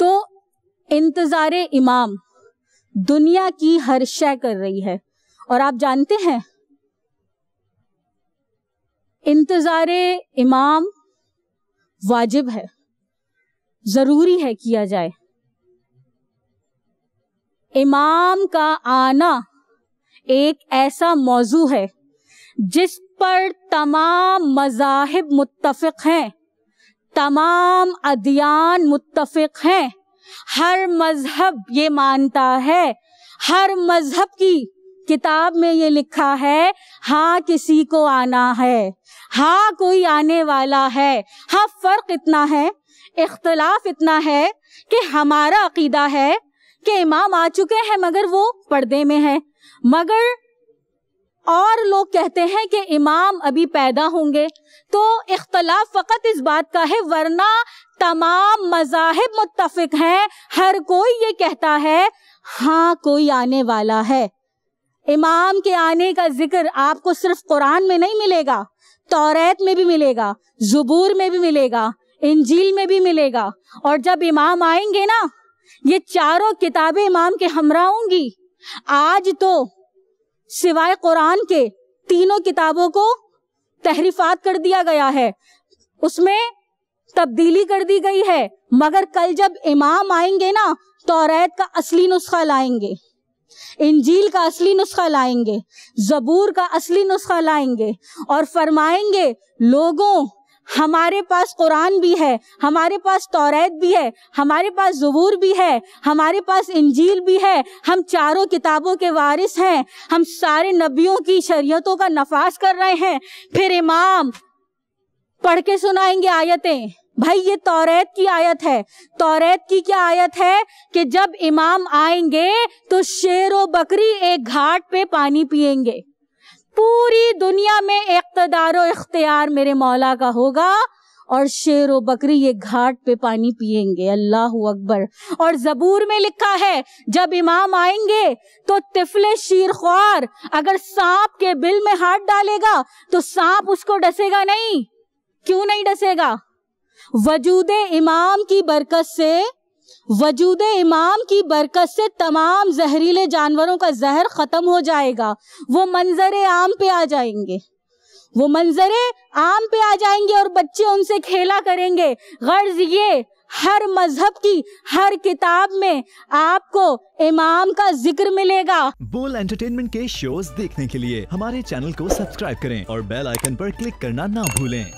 तो इंतजार इमाम दुनिया की हर शय कर रही है और आप जानते हैं इंतजार इमाम वाजिब है जरूरी है किया जाए इमाम का आना एक ऐसा मौजू है जिस पर तमाम मजाहिब मुत्तफ़ हैं तमाम अदियान मुत्तफिक हैं हर मजहब ये मानता है हर मजहब की किताब में ये लिखा है हाँ किसी को आना है हाँ कोई आने वाला है हाँ फर्क इतना है इख्तलाफ इतना है कि हमारा अकीदा है कि इमाम आ चुके हैं मगर वो पर्दे में है मगर और लोग कहते हैं कि इमाम अभी पैदा होंगे तो इख्तलाफ फ़कत इस बात का है वरना तमाम मजाहब मुतफिक हैं हर कोई ये कहता है हाँ कोई आने वाला है इमाम के आने का जिक्र आपको सिर्फ कुरान में नहीं मिलेगा तौरेत में भी मिलेगा जबूर में भी मिलेगा इंजील में भी मिलेगा और जब इमाम आएंगे ना ये चारों किताबें इमाम के हमरा होंगी आज तो सिवाय कुरान के तीनों किताबों को तहरीफात कर दिया गया है उसमें तब्दीली कर दी गई है मगर कल जब इमाम आएंगे ना तो रैत का असली नुस्खा लाएंगे इंजील का असली नुस्खा लाएंगे जबूर का असली नुस्खा लाएंगे और फरमाएंगे लोगों हमारे पास कुरान भी है हमारे पास तौरात भी है हमारे पास जबूर भी है हमारे पास इंजील भी है हम चारों किताबों के वारिस हैं हम सारे नबियों की शरीयतों का नफाज कर रहे हैं फिर इमाम पढ़ के सुनाएंगे आयतें भाई ये तौरात की आयत है तौरात की क्या आयत है कि जब इमाम आएंगे तो शेर व बकरी एक घाट पे पानी पिएंगे पूरी दुनिया में इकतदार इख्तियार मेरे मौला का होगा और शेर और बकरी ये घाट पे पानी पिएंगे अल्लाह अकबर और जबूर में लिखा है जब इमाम आएंगे तो तिफले शीर ख्वार अगर सांप के बिल में हाथ डालेगा तो सांप उसको डसेगा नहीं क्यों नहीं डसेगा वजूद इमाम की बरकत से वजूद इमाम की बरकत से तमाम जहरीले जानवरों का जहर ख़त्म हो जाएगा वो मंजर आम पे आ जाएंगे वो मंजर आम पे आ जाएंगे और बच्चे उनसे खेला करेंगे गर्ज ये हर मजहब की हर किताब में आपको इमाम का जिक्र मिलेगा बोल एंटरटेनमेंट के शोज देखने के लिए हमारे चैनल को सब्सक्राइब करें और बेल आइकन पर क्लिक करना ना भूलें